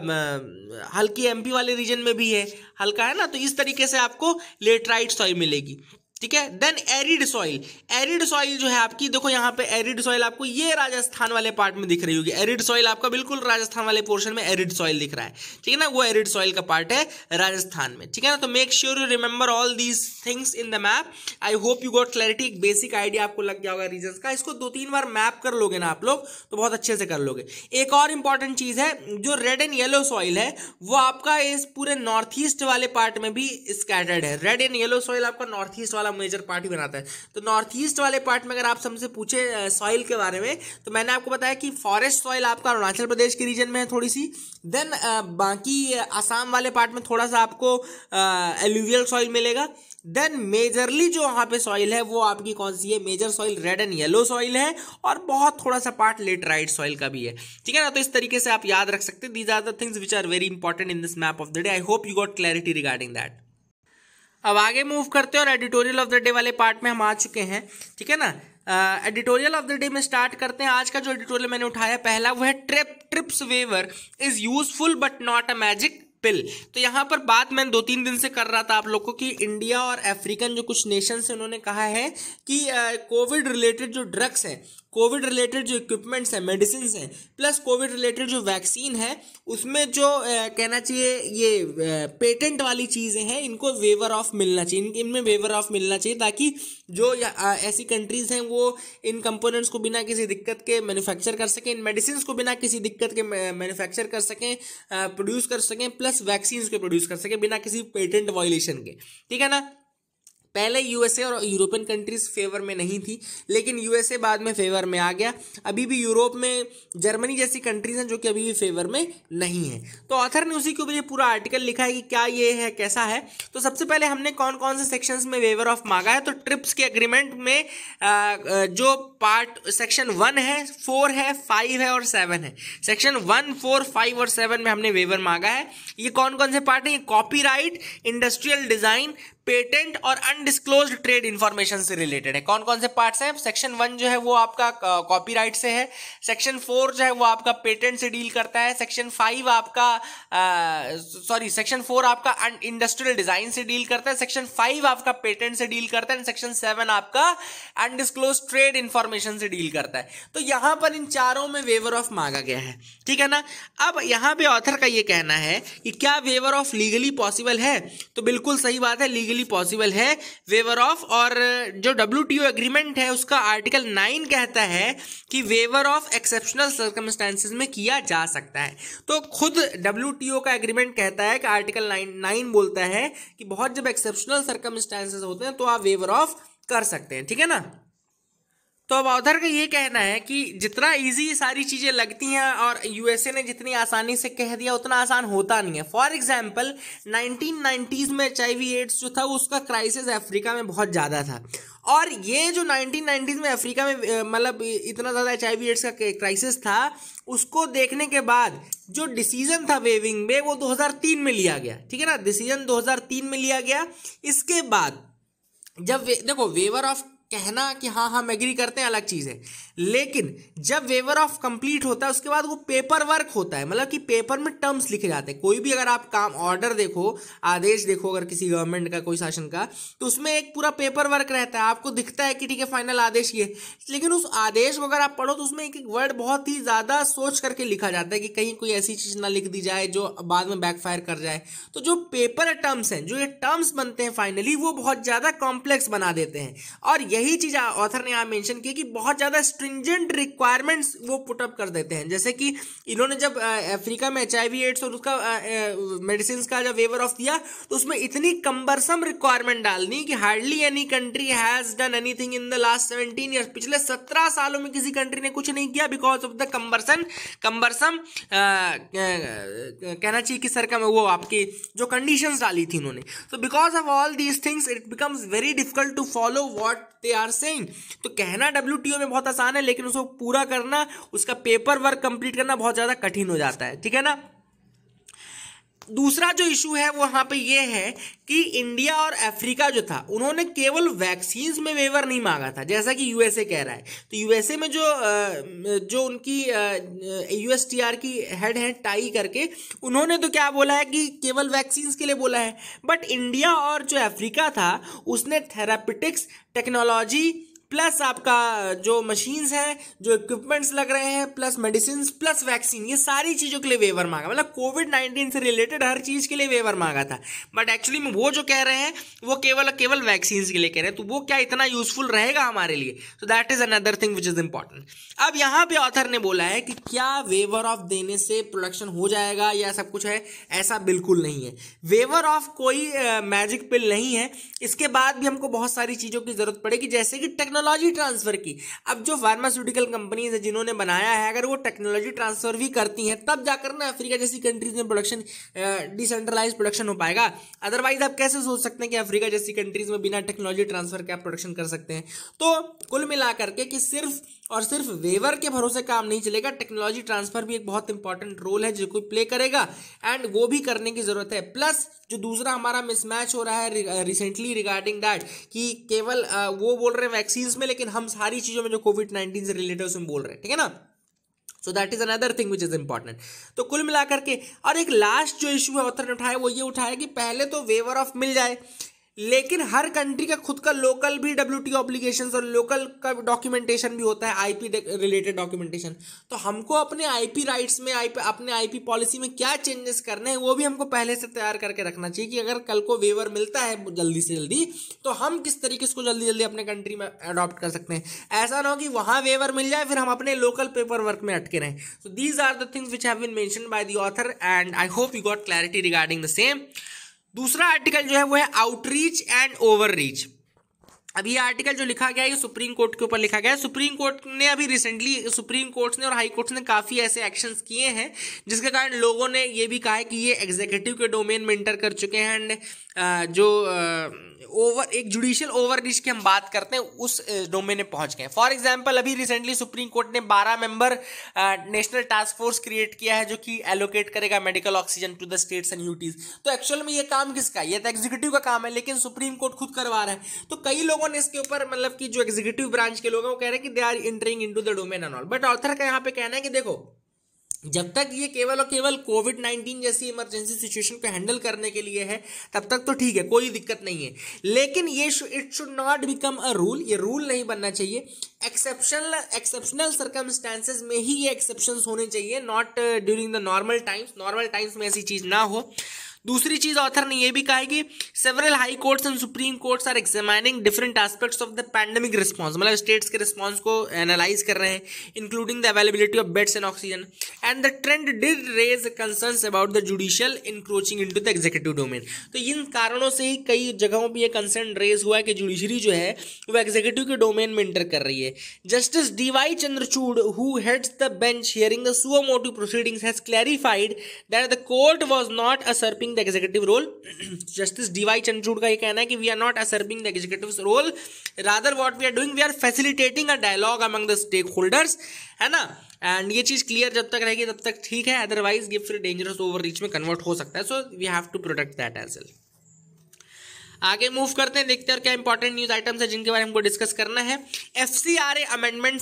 हल्की एमपी वाले रीजन में भी है हल्का है ना तो इस तरीके से आपको लेटराइट सॉइल मिलेगी ठीक है then arid soil arid soil जो है आपकी देखो यहां पे एरिड सॉइल आपको ये राजस्थान वाले पार्ट में दिख रही होगी एरिड सॉइल आपका बिल्कुल राजस्थान वाले पोर्शन में एरिड सॉइल दिख रहा है ठीक है ना वो एरिड सॉइल का पार्ट है राजस्थान में ठीक है ना तो make sure you remember all these things in the map I hope you got clarity एक बेसिक आइडिया आपको लग गया होगा रीजन का इसको दो तीन बार मैप कर लोगे ना आप लोग तो बहुत अच्छे से कर लोगे एक और इंपॉर्टेंट चीज है जो रेड एंड येलो सॉइल है वो आपका इस पूरे नॉर्थ ईस्ट वाले पार्ट में भी स्कैटर्ड है रेड एंड येलो सॉइल आपका नॉर्थ ईस्ट वाला का मेजर पार्ट ही बनाता है तो नॉर्थ ईस्ट वाले पार्ट में अगर आप हमसे पूछे सॉइल के बारे में तो मैंने आपको बताया कि फॉरेस्ट सॉइल आपका अरुणाचल प्रदेश के रीजन में है थोड़ी सी देन बाकी आसाम वाले पार्ट में थोड़ा सा आपको एल्यूवियल सॉइल मिलेगा देन मेजरली जो वहाँ पे सॉइल है वो आपकी कौन सी है major soil red and yellow soil है और बहुत थोड़ा सा पार्ट लेटराइट सॉइल का भी है ठीक है ना तो इस तरीके से आप याद रख सकते हैं these are the things which are very important in this map of the day I hope you got clarity regarding that अब आगे मूव करते हैं और एडिटोरियल ऑफ द डे वाले पार्ट में हम आ चुके हैं ठीक है ना एडिटोरियल ऑफ द डे में स्टार्ट करते हैं आज का जो एडिटोरियल मैंने उठाया पहला वो है trip TRIPS waiver is useful but not a magic pill तो यहाँ पर बात मैं दो तीन दिन से कर रहा था आप लोग को कि इंडिया और अफ्रीकन जो कुछ नेशंस हैं उन्होंने कहा है कि कोविड रिलेटेड जो ड्रग्स हैं कोविड रिलेटेड जो इक्विपमेंट्स हैं मेडिसिन हैं प्लस कोविड रिलेटेड जो वैक्सीन है उसमें जो आ, कहना चाहिए ये पेटेंट वाली चीज़ें हैं इनको वेवर ऑफ मिलना चाहिए इनमें वेवर ऑफ मिलना चाहिए ताकि जो आ, ऐसी कंट्रीज़ हैं वो इन कंपोनेंट्स को बिना किसी दिक्कत के मैन्युफैक्चर कर सकें इन मेडिसिन को बिना किसी दिक्कत के मैन्युफैक्चर कर सकें प्रोड्यूस कर सकें प्लस वैक्सीन को प्रोड्यूस कर सकें बिना किसी पेटेंट वायोलेशन के ठीक है ना पहले यूएसए और यूरोपियन कंट्रीज फेवर में नहीं थी लेकिन यूएसए बाद में फेवर में आ गया अभी भी यूरोप में जर्मनी जैसी कंट्रीज हैं जो कि अभी भी फेवर में नहीं है तो ऑथर ने उसी के ऊपर पूरा आर्टिकल लिखा है कि क्या ये है कैसा है तो सबसे पहले हमने कौन कौन से सेक्शंस में वेवर ऑफ मांगा है तो ट्रिप्स के अग्रीमेंट में जो पार्ट सेक्शन वन है फोर है फाइव है और सेवन है सेक्शन वन फोर फाइव और सेवन में हमने वेवर मांगा है ये कौन कौन से पार्ट हैं ये राइट इंडस्ट्रियल डिज़ाइन पेटेंट और अनडिस्क्लोज ट्रेड इन्फॉर्मेशन से रिलेटेड है कौन कौन से पार्ट्स हैं सेक्शन वन जो है वो आपका कॉपीराइट से है सेक्शन फोर जो है वो आपका पेटेंट से डील करता है सेक्शन फाइव आपका सॉरी सेक्शन फोर आपका इंडस्ट्रियल डिजाइन से डील करता है सेक्शन फाइव आपका पेटेंट से डील करता है सेक्शन सेवन आपका अनडिस्क्लोज ट्रेड इन्फॉर्मेशन से डील करता है तो यहां पर इन चारों में वेवर ऑफ मांगा गया है ठीक है ना अब यहाँ पे ऑथर का ये कहना है कि क्या वेवर ऑफ लीगली पॉसिबल है तो बिल्कुल सही बात है लीगल बेसिकली पॉसिबल है वेवर ऑफ और जो डब्ल्यू टी ओ एग्रीमेंट है उसका आर्टिकल नाइन कहता है कि वेवर ऑफ एक्सेप्शनल सर्कमस्टांसिस में किया जा सकता है तो खुद डब्ल्यू टी ओ का एग्रीमेंट कहता है कि आर्टिकल नाइन नाइन बोलता है कि बहुत जब एक्सेप्शनल सर्कमस्टांसिस होते हैं तो आप वेवर ऑफ कर सकते हैं ठीक है ना तो अब ऑथर का ये कहना है कि जितना इजी सारी चीज़ें लगती हैं और यूएसए ने जितनी आसानी से कह दिया उतना आसान होता नहीं है फॉर एग्जाम्पल नाइनटीन में एच एड्स जो था उसका क्राइसिस अफ्रीका में बहुत ज़्यादा था और ये जो 1990s में अफ्रीका में मतलब इतना ज़्यादा एच एड्स का क्राइसिस था उसको देखने के बाद जो डिसीजन था वेविंग में वो 2003 में लिया गया ठीक है ना डिसीजन 2003 में लिया गया इसके बाद जब वे, देखो वेवर ऑफ कहना कि हाँ हम एग्री करते हैं अलग चीज़ है लेकिन जब वेवर ऑफ कंप्लीट होता है उसके बाद वो पेपर वर्क होता है मतलब कि पेपर में टर्म्स लिखे जाते हैं कोई भी अगर आप काम ऑर्डर देखो आदेश देखो अगर किसी गवर्नमेंट का कोई शासन का तो उसमें एक पूरा पेपर वर्क रहता है आपको दिखता है कि ठीक है फाइनल आदेश ये लेकिन उस आदेश को अगर आप पढ़ो तो उसमें एक एक वर्ड बहुत ही ज़्यादा सोच करके लिखा जाता है कि कहीं कोई ऐसी चीज़ ना लिख दी जाए जो बाद में बैकफायर कर जाए तो जो पेपर टर्म्स हैं जो ये टर्म्स बनते हैं फाइनली वो बहुत ज़्यादा कॉम्प्लेक्स बना देते हैं और यह यही चीज ऑथर ने यहाँ मेंशन की कि बहुत ज़्यादा स्ट्रिंजेंट रिक्वायरमेंट्स वो पुट अप कर देते हैं जैसे कि इन्होंने जब अफ्रीका में एच एड्स और उसका मेडिसिन का जब वेवर ऑफ दिया तो उसमें इतनी कंबरसम रिक्वायरमेंट डालनी कि hardly any country has done anything in the last seventeen year पिछले सत्रह सालों में किसी कंट्री ने कुछ नहीं किया because of the cumbersome cumbersome कहना चाहिए कि सर का वो आपकी जो कंडीशन डाली थी उन्होंने so because of all these things it becomes very difficult to follow what they are saying तो कहना डब्ल्यू में बहुत आसान है लेकिन उसको पूरा करना उसका पेपर वर्क कंप्लीट करना बहुत ज़्यादा कठिन हो जाता है ठीक है ना दूसरा जो इशू है वो यहाँ पे ये है कि इंडिया और अफ्रीका जो था उन्होंने केवल वैक्सीन्स में वेवर नहीं मांगा था जैसा कि यूएसए कह रहा है तो यूएसए में जो जो उनकी यूएसटीआर की हेड है टाई करके उन्होंने तो क्या बोला है कि केवल वैक्सीन्स के लिए बोला है बट इंडिया और जो अफ्रीका था उसने थेरापिटिक्स टेक्नोलॉजी प्लस आपका जो मशीन्स हैं जो इक्विपमेंट्स लग रहे हैं प्लस मेडिसिन प्लस वैक्सीन ये सारी चीज़ों के लिए वेवर मांगा मतलब कोविड नाइन्टीन से रिलेटेड हर चीज़ के लिए वेवर मांगा था बट एक्चुअली में वो जो कह रहे हैं वो केवल केवल वैक्सीन के लिए कह रहे हैं तो वो क्या इतना यूजफुल रहेगा हमारे लिए तो that is another thing which is important अब यहाँ पे ऑथर ने बोला है कि क्या वेवर ऑफ देने से प्रोडक्शन हो जाएगा या सब कुछ है ऐसा बिल्कुल नहीं है वेवर ऑफ कोई मैजिक पिल नहीं है इसके बाद भी हमको बहुत सारी चीज़ों की जरूरत पड़ेगी जैसे कि टेक्नोलॉजी टेक्नोलॉजी ट्रांसफ़र की अब जो फार्मास्यूटिकल कंपनीज है जिन्होंने बनाया है अगर वो टेक्नोलॉजी ट्रांसफ़र भी करती हैं तब जाकर ना अफ्रीका जैसी कंट्रीज में प्रोडक्शन डिसेंट्रलाइज प्रोडक्शन हो पाएगा अदरवाइज आप कैसे सोच सकते हैं कि अफ्रीका जैसी कंट्रीज में बिना टेक्नोलॉजी ट्रांसफ़र के आप प्रोडक्शन कर सकते हैं तो कुल मिला करके कि सिर्फ और सिर्फ वेवर के भरोसे काम नहीं चलेगा टेक्नोलॉजी ट्रांसफर भी एक बहुत इंपॉर्टेंट रोल है जो कोई प्ले करेगा एंड वो भी करने की जरूरत है प्लस जो दूसरा हमारा मिसमैच हो रहा है रिसेंटली रिगार्डिंग दैट कि केवल वो बोल रहे हैं वैक्सीन में लेकिन हम सारी चीज़ों में जो कोविड नाइन्टीन से रिलेटेड उसमें बोल रहे हैं ठीक है ना so that is another thing which is important तो कुल मिलाकर के और एक लास्ट जो इशू है ऑथर ने उठाया वो ये उठाया कि पहले तो वेवर ऑफ मिल जाए लेकिन हर कंट्री का खुद का लोकल भी डब्ल्यू टी और लोकल का डॉक्यूमेंटेशन भी होता है आईपी रिलेटेड डॉक्यूमेंटेशन तो हमको अपने आईपी राइट्स में आई अपने आईपी पॉलिसी में क्या चेंजेस करने हैं वो भी हमको पहले से तैयार करके रखना चाहिए कि अगर कल को वेवर मिलता है जल्दी से जल्दी तो हम किस तरीके से जल्दी जल्दी अपने कंट्री में अडॉप्ट कर सकते हैं ऐसा ना हो कि वहाँ वेवर मिल जाए फिर हम अपने लोकल पेपर वर्क में अटके रहें so these are the things which have been mentioned by the author and I hope you got clarity regarding the same दूसरा आर्टिकल जो है वो है आउटरीच एंड ओवररीच अब ये आर्टिकल जो लिखा गया है ये सुप्रीम कोर्ट के ऊपर लिखा गया है सुप्रीम कोर्ट ने अभी रिसेंटली सुप्रीम कोर्ट ने और हाई कोर्ट्स ने काफ़ी ऐसे एक्शंस किए हैं जिसके कारण लोगों ने ये भी कहा है कि ये एग्जीक्यूटिव के डोमेन में इंटर कर चुके हैं एंड जो ओवर एक जुडिशियल ओवर की हम बात करते हैं उस डोमेन में पहुंच गए फॉर एग्जाम्पल अभी रिसेंटली सुप्रीम कोर्ट ने बारह member national task force create किया है जो कि एलोकेट करेगा medical oxygen to the states and UTs तो एक्चुअल में ये काम किसका ये तो एग्जीक्यूटिव का काम है लेकिन सुप्रीम कोर्ट खुद करवा रहा है तो कई लोग वन इसके ऊपर मतलब कि जो एग्जीक्यूटिव ब्रांच के लोग हैं वो कह रहे हैं कि they are entering into the domain and all but author का यहाँ पे कहना है कि देखो जब तक ये केवल और केवल कोविड नाइन्टीन जैसी इमरजेंसी सिचुएशन को हैंडल करने के लिए है तब तक तो ठीक है कोई दिक्कत नहीं है लेकिन ये it should not become a rule ये रूल नहीं बनना चाहिए एक्सेप्शनल एक्सेप्शनल सर्कमस्टांसेस में ही ये एक्सेप्शन होने चाहिए not during the normal times normal times में ऐसी चीज़ ना हो दूसरी चीज ऑथर ने यह भी कहा है कि several high courts and supreme courts are examining different aspects of the pandemic response मतलब स्टेट्स के रिस्पॉन्स को एनालाइज कर रहे हैं including the availability of beds and oxygen and the trend did raise concern about the judicial encroaching to the executive domain तो इन कारणों से ही कई जगहों पर यह कंसर्न रेज हुआ है कि जुडिशरी जो है वो एग्जीक्यूटिव के डोमेन में इंटर कर रही है Justice D Y Chandrachud who heads the bench hearing the suo motu proceedings has clarified that the court was not usurping usurping the executive role Justice D Y Chandrachud का ये कहना है कि we are not usurping the executive role rather what we are doing we are facilitating a dialogue among the stakeholders है ना and ये चीज़ clear जब तक रहेगी तब तक ठीक है अदरवाइज ये फिर डेंजरस ओवर रीच में कन्वर्ट हो सकता है so we have to protect that as well आगे मूव करते हैं देखते हैं और क्या इंपॉर्टेंट न्यूज आइटम्स है जिनके बारे में हमको डिस्कस करना है F C R A amendment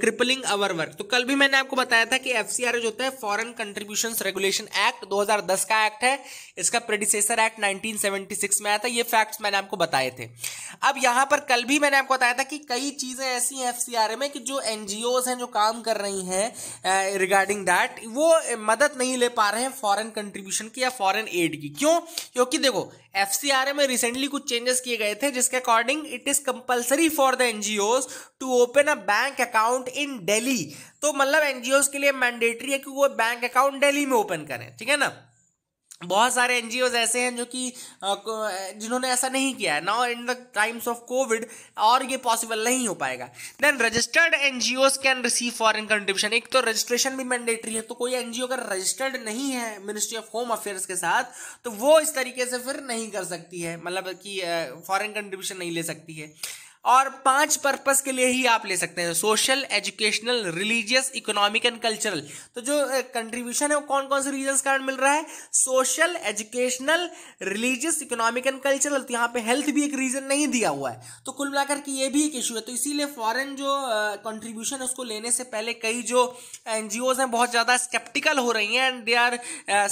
crippling our work तो कल भी मैंने आपको बताया था कि एफ सी आर ए जो होता है फॉरन कंट्रीब्यूशन रेगुलेशन एक्ट दो हजार दस का एक्ट है इसका predecessor act nineteen seventy six में आया था ये फैक्ट्स मैंने आपको बताए थे अब यहाँ पर कल भी मैंने आपको बताया था कि कई चीज़ें ऐसी एफ सी आर ए में कि जो एन हैं जो काम कर रही हैं रिगार्डिंग दैट वो मदद नहीं ले पा रहे हैं फॉरन कंट्रीब्यूशन की या फॉरन एड की क्यों क्योंकि देखो एफ सी आर ए में रिसेंटली कुछ चेंजेस किए गए थे जिसके according it is compulsory for the NGO to open a bank account in Delhi तो मतलब एनजीओ के लिए मैंडेटरी है कि वो बैंक अकाउंट डेली में ओपन करें ठीक है ना बहुत सारे एन ऐसे हैं जो कि जिन्होंने ऐसा नहीं किया है now in the times of Covid और ये पॉसिबल नहीं हो पाएगा then registered N can receive foreign contribution एक तो रजिस्ट्रेशन भी मैंडेटरी है तो कोई एन अगर रजिस्टर्ड नहीं है मिनिस्ट्री ऑफ होम अफेयर्स के साथ तो वो इस तरीके से फिर नहीं कर सकती है मतलब कि फॉरन कंट्रीब्यूशन नहीं ले सकती है और पांच पर्पस के लिए ही आप ले सकते हैं social educational religious economic and cultural तो जो कंट्रीब्यूशन है वो कौन कौन से रीजन कारण मिल रहा है social educational religious economic and cultural तो यहाँ पे हेल्थ भी एक रीजन नहीं दिया हुआ है तो कुल मिलाकर के ये भी एक इशू है तो इसीलिए फॉरन जो कंट्रीब्यूशन है उसको लेने से पहले कई जो एन हैं बहुत ज़्यादा स्केप्टिकल हो रही हैं and they are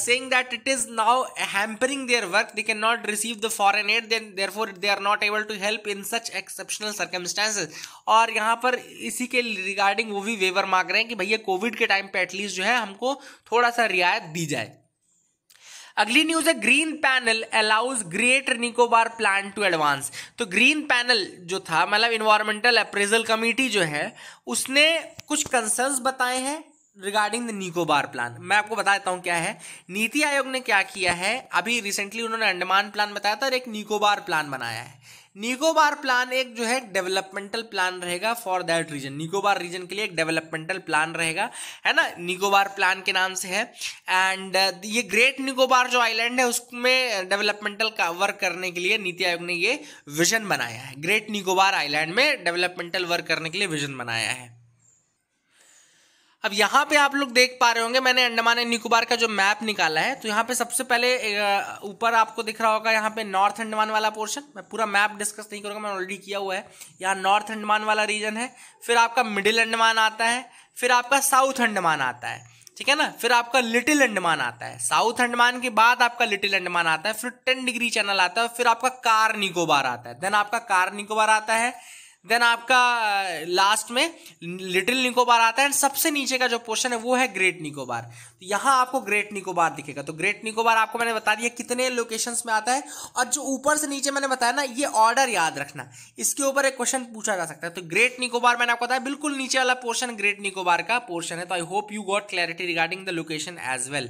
saying that it is now hampering their work they cannot receive the foreign aid then there they are not able to help in such exception exceptional circumstances और यहाँ पर इसी के regarding वो भी waiver मांग रहे हैं कि भैया कोविड के टाइम पे एटलीस्ट जो है हमको थोड़ा सा रियायत दी जाए अगली न्यूज है green panel allows great Nicobar plan to advance तो ग्रीन पैनल जो था मतलब इन्वायरमेंटल अप्रेजल कमेटी जो है उसने कुछ कंसर्न्स बताए हैं रिगार्डिंग द निकोबार प्लान मैं आपको बता देता हूँ क्या है नीति आयोग ने क्या किया है अभी रिसेंटली उन्होंने अंडमान प्लान बताया था और एक निकोबार प्लान बनाया है निकोबार प्लान एक जो है डेवलपमेंटल प्लान रहेगा for that region Nicobar region के लिए एक डेवलपमेंटल प्लान रहेगा है ना निकोबार प्लान के नाम से है एंड uh, ये ग्रेट निकोबार जो आइलैंड है उसमें डेवलपमेंटल वर्क करने के लिए नीति आयोग ने ये विजन बनाया है ग्रेट निकोबार आइलैंड में डेवलपमेंटल वर्क करने के लिए विजन बनाया है अब यहाँ पे आप लोग देख पा रहे होंगे मैंने अंडमान एंड निकोबार का जो मैप निकाला है तो यहाँ पे सबसे पहले ऊपर आपको दिख रहा होगा यहाँ पे नॉर्थ अंडमान वाला पोर्शन मैं पूरा मैप डिस्कस नहीं करूँगा मैंने ऑलरेडी किया हुआ है यहाँ नॉर्थ अंडमान वाला रीजन है फिर आपका मिडिल अंडमान आता है फिर आपका साउथ अंडमान आता है ठीक है ना फिर आपका लिटिल अंडमान आता है साउथ अंडमान के बाद आपका लिटिल अंडमान आता है फिर टेन डिग्री चैनल आता है फिर आपका कार निकोबार आता है देन आपका कार निकोबार आता है देन आपका लास्ट में लिटिल निकोबार आता है एंड सबसे नीचे का जो पोर्शन है वो है ग्रेट निकोबार तो यहाँ आपको ग्रेट निकोबार दिखेगा तो ग्रेट निकोबार आपको मैंने बता दिया कितने लोकेशंस में आता है और जो ऊपर से नीचे मैंने बताया ना ये ऑर्डर याद रखना इसके ऊपर एक क्वेश्चन पूछा जा सकता है तो ग्रेट निकोबार मैंने आपको बताया बिल्कुल नीचे वाला पोर्शन ग्रेट निकोबार का पोर्शन है तो I hope you got clarity regarding the location as well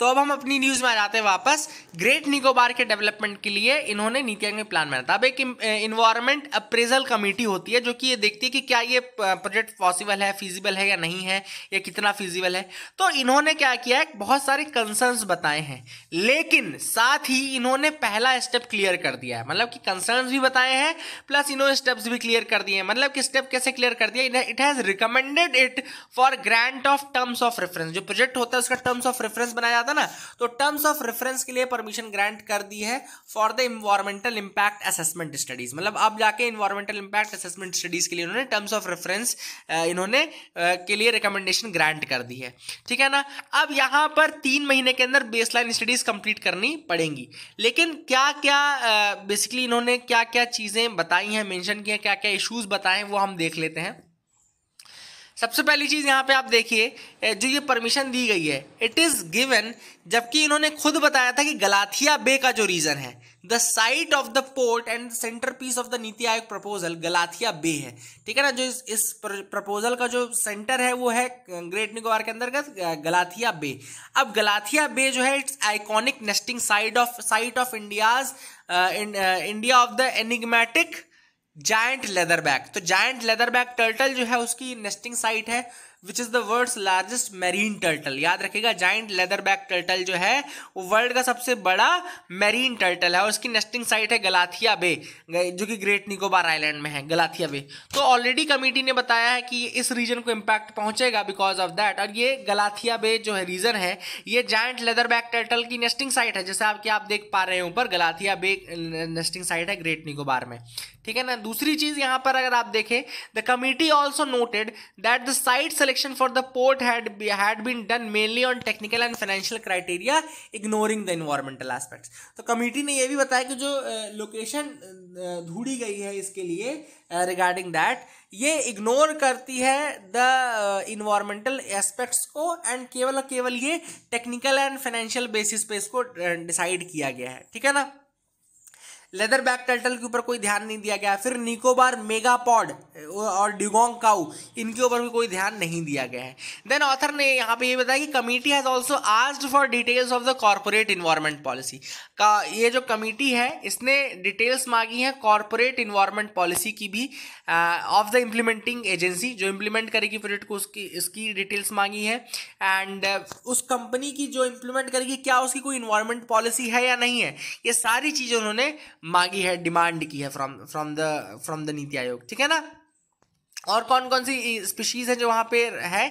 तो अब हम अपनी न्यूज़ में आ जाते हैं वापस ग्रेट निकोबार के डेवलपमेंट के लिए इन्होंने नीति आयोग ने प्लान बनाया था अब एक इन्वायरमेंट अप्रेजल कमेटी होती है जो कि ये देखती है कि क्या ये प्रोजेक्ट पॉसिबल है फिजिबल है या नहीं है या कितना फिजिबल है तो इन्होंने क्या किया है बहुत सारे कंसर्न्स बताए हैं लेकिन साथ ही इन्होंने पहला स्टेप क्लियर कर दिया है मतलब कि कंसर्न्स भी बताए हैं प्लस इन्होंने स्टेप्स भी क्लियर कर दिए हैं मतलब कि स्टेप कैसे क्लियर कर दिया it has recommended it for grant of terms of reference जो प्रोजेक्ट होता है उसका टर्म्स ऑफ रेफरेंस बनाया जाता था ना तो टर्म्स ऑफ रेफरेंस के लिए परमिशन ग्रांट कर दी है for the environmental impact assessment studies मतलब अब जाके इन्वायरमेंटल इंपैक्ट असेसमेंट स्टडीज के लिए उन्होंने टर्म्स ऑफ रेफरेंस इन्होंने के लिए रिकमेंडेशन ग्रांट कर दी है ठीक है ना अब यहाँ पर तीन महीने के अंदर बेस स्टडीज कंप्लीट करनी पड़ेंगी लेकिन क्या क्या बेसिकली इन्होंने क्या क्या चीज़ें बताई हैं मैंशन किया क्या क्या इशूज बताए हैं वो हम देख लेते हैं सबसे पहली चीज़ यहाँ पे आप देखिए जो ये परमिशन दी गई है इट इज़ गिवन जबकि इन्होंने खुद बताया था कि गलाथिया बे का जो रीज़न है the site of the port and centrepiece of the NITI Aayog proposal Galathea बे है ठीक है ना जो इस, इस प्रपोजल का जो सेंटर है वो है ग्रेट निकोबार के अंतर्गत गलाथिया बे अब गलाथिया बे जो है it's iconic nesting side of site of India's India of the enigmatic giant leatherback तो जायंट लेदर बैग टर्टल जो है उसकी नेस्टिंग साइट है which is the world largest marine turtle याद रखेगा जाइंट लेदर बैग टर्टल जो है वो वर्ल्ड का सबसे बड़ा मैरीन टर्टल है और उसकी नेस्टिंग साइट है गलाथिया बे जो कि ग्रेट निकोबार आइलैंड में है गलाथिया बे तो ऑलरेडी कमेटी ने बताया है कि इस रीजन को इम्पैक्ट पहुंचेगा बिकॉज ऑफ दैट और ये गलाथिया बे जो है रीजन है ये जाइंट लेदर बैग टर्टल की नेस्टिंग साइट है जैसे आपके आप देख पा रहे हैं ऊपर गलाथिया बे नेस्टिंग साइट है ग्रेट निकोबार में ठीक है ना दूसरी चीज यहां पर अगर आप देखें the committee also noted that the site selection for the port had been done mainly on technical and financial criteria ignoring the environmental aspects तो कमिटी ने यह भी बताया कि जो लोकेशन ढूंढी गई है इसके लिए रिगार्डिंग दैट ये इग्नोर करती है द इन्वायरमेंटल एस्पेक्ट्स को एंड केवल केवल ये टेक्निकल एंड फाइनेंशियल बेसिस पे इसको डिसाइड किया गया है ठीक है ना लेदर बैक टर्टल के ऊपर कोई ध्यान नहीं दिया गया फिर निकोबार मेगापॉड और डिगोंग काउ इनके ऊपर भी कोई ध्यान नहीं दिया गया है देन ऑथर ने यहाँ पे ये बताया कि committee has also asked for details of the corporate environment policy का ये जो कमेटी है इसने डिटेल्स मांगी हैं कॉरपोरेट इन्वायरमेंट पॉलिसी की भी ऑफ द इम्प्लीमेंटिंग एजेंसी जो इम्प्लीमेंट करेगी प्रोजेक्ट को उसकी इसकी डिटेल्स मांगी है एंड uh, उस कंपनी की जो इम्प्लीमेंट करेगी क्या उसकी कोई इन्वायरमेंट पॉलिसी है या नहीं है ये सारी चीज़ें उन्होंने मांगी है डिमांड की है from from the from the NITI Aayog ठीक है ना और कौन कौन सी स्पीशीज़ है जो वहाँ पे है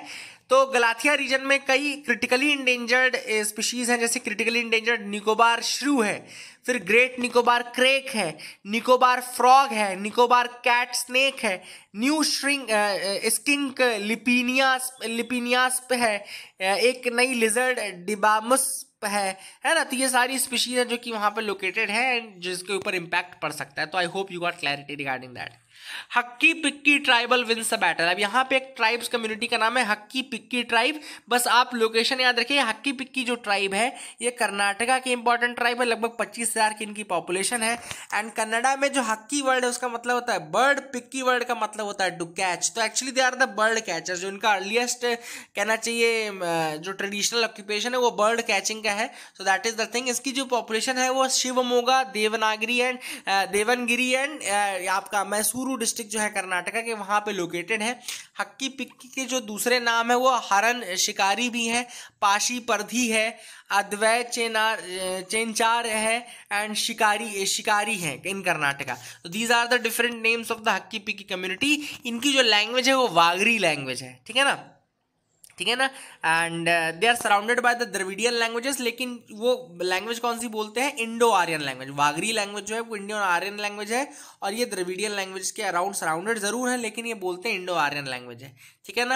तो गलाथिया रीजन में कई क्रिटिकली इंडेंजर्ड स्पीशीज़ हैं जैसे क्रिटिकली इंडेंजर्ड निकोबार श्रू है फिर ग्रेट निकोबार क्रेक है निकोबार फ्रॉग है निकोबार कैट स्नेक है न्यू श्रिंक स्किंक लिपिनियास लिपिनियास्प है एक नई लिजर्ड डिबामस है है ना तो ये सारी स्पीशीज हैं जो कि वहाँ पर लोकेटेड है एंड जिसके ऊपर इम्पैक्ट पड़ सकता है तो I hope you got clarity regarding that Hakki Pikki tribal wins battle अब यहाँ पे एक ट्राइब्स कम्युनिटी का नाम है हक्की पिक्की ट्राइब बस आप लोकेशन याद रखिए हक्की पिक्की जो ट्राइब है ये कर्नाटका की इंपॉर्टेंट ट्राइब है लगभग पच्चीस हज़ार की इनकी पॉपुलेशन है एंड कनाडा में जो हक्की वर्ड है उसका मतलब होता है बर्ड पिक्की वर्ड का मतलब होता है टू कैच तो actually they are the bird catcher जो इनका अर्लीस्ट कहना चाहिए जो ट्रेडिशनल ऑक्यूपेशन है वो बर्ड कैचिंग का है so that is the thing इसकी जो पॉपुलेशन है वो शिवमोगा देवनागरी एंड देवनगिरी एंड आपका मैसूर मंगलूरु डिस्ट्रिक्ट जो है कर्नाटका के वहाँ पे लोकेटेड है हक्की पिक्की के जो दूसरे नाम है वो हरन शिकारी भी हैं पाशी परधी है अद्वै चेनार चेनचार है एंड शिकारी शिकारी है इन कर्नाटका तो these are the different names of the Hakki Pikki community इनकी जो लैंग्वेज है वो वागरी लैंग्वेज है ठीक है ना ठीक है ना and they are surrounded by the Dravidian languages लेकिन वो लैंग्वेज कौन सी बोलते हैं Indo Aryan language Vagri language जो है वो इंडियन आर्यन लैंग्वेज है और ये द्रविडियन लैंग्वेज के अराउंड सराउंडेड जरूर है लेकिन ये बोलते हैं इंडो आर्यन लैंग्वेज है ठीक है ना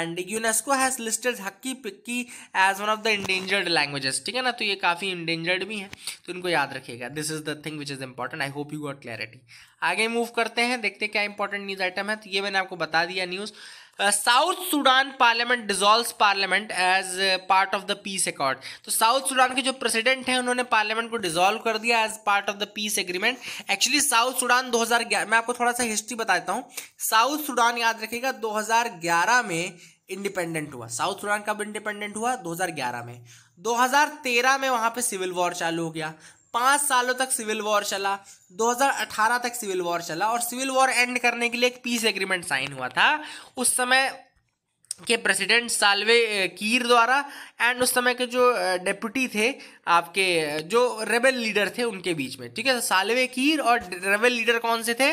and UNESCO has listed Hakki Pikki as one of the endangered languages ठीक है ना तो ये काफ़ी इंडेंजर्ड भी हैं तो इनको याद रखिएगा this is the thing which is important I hope you got clarity आगे मूव करते हैं देखते क्या इंपॉर्टेंट न्यूज़ आइटम है तो ये मैंने आपको बता दिया news South Sudan parliament dissolve parliament as part of the peace accord तो साउथ सूडान के जो प्रेसिडेंट हैं उन्होंने पार्लियामेंट को डिजॉल्व कर दिया as part of the peace agreement actually South Sudan 2011 मैं आपको थोड़ा सा हिस्ट्री बताता हूँ साउथ सूडान याद रखिएगा 2011 में इंडिपेंडेंट हुआ साउथ सूडान कब इंडिपेंडेंट हुआ 2011 में 2013 में वहां पे सिविल वॉर चालू हो गया पाँच सालों तक सिविल वॉर चला 2018 तक सिविल वॉर चला और सिविल वॉर एंड करने के लिए एक पीस एग्रीमेंट साइन हुआ था उस समय के प्रेसिडेंट साल्वे कीर द्वारा एंड उस समय के जो डेप्यूटी थे आपके जो रेबल लीडर थे उनके बीच में ठीक है तो साल्वे कीर और रेबल लीडर कौन से थे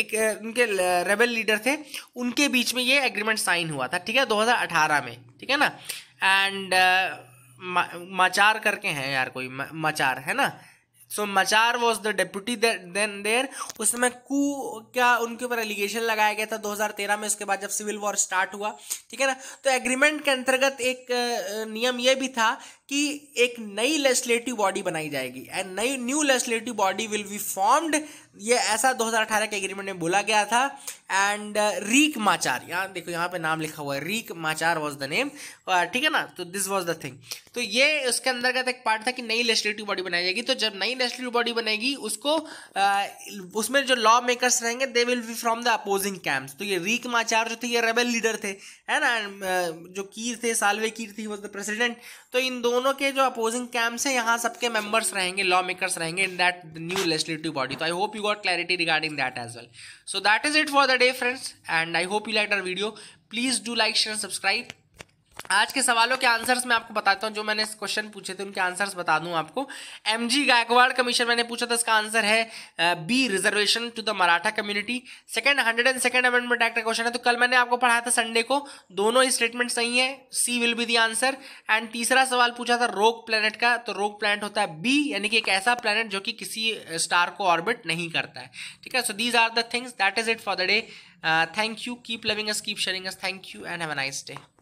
एक उनके रेबल लीडर थे उनके बीच में ये एग्रीमेंट साइन हुआ था ठीक है 2018 में ठीक है ना एंड मचार करके हैं यार कोई मचार है ना so Machar was the deputy then देर समय कू क्या उनके ऊपर एलिगेशन लगाया गया था 2013 में उसके बाद जब सिविल वॉर स्टार्ट हुआ ठीक है ना तो एग्रीमेंट के अंतर्गत एक नियम यह भी था कि एक नई लेजिस्लेटिव बॉडी बनाई जाएगी एंड नई new legislative body will be formed ये ऐसा 2018 के एग्रीमेंट में बोला गया था एंड रीक माचार यहाँ देखो यहाँ पे नाम लिखा हुआ है Riek Machar was the name ठीक है ना तो दिस वॉज द थिंग तो ये उसके अंदर का एक पार्ट था कि नई लेजिस्लेटिव बॉडी बनाई जाएगी तो जब नई लेजिस्लेटिव बॉडी बनेगी उसको uh, उसमें जो लॉ मेकर्स रहेंगे they will be from the opposing camps तो ये रीक माचार जो थे ये रेबल लीडर थे है ना uh, जो कीर थे सालवे कीर थी वॉज द प्रेसिडेंट तो इन दोनों दोनों के जो अपोजिंग कैम्प्स हैं यहाँ सबके मेंबर्स रहेंगे लॉ मेकर्स रहेंगे in that new legislative body तो I hope you got clarity regarding that as well so that is it for the day friends and I hope you like our video please do like share subscribe आज के सवालों के answers मैं आपको बताता हूँ जो मैंने इस क्वेश्चन पूछे थे उनके आंसर्स बता दूँ आपको एम जी गायकवाड़ कमीशन मैंने पूछा था इसका आंसर है B reservation to the Maratha community second hundred and second amendment act का क्वेश्चन है तो कल मैंने आपको पढ़ाया था संडे को दोनों ही स्टेटमेंट सही है C will be the answer एंड तीसरा सवाल पूछा था रोक प्लानट का तो रोक प्लानट होता है बी यानी कि एक ऐसा प्लानट जो कि किसी स्टार को ऑर्बिट नहीं करता है ठीक है so these are the things that is it for the day thank you keep loving us keep sharing us thank you and have a nice day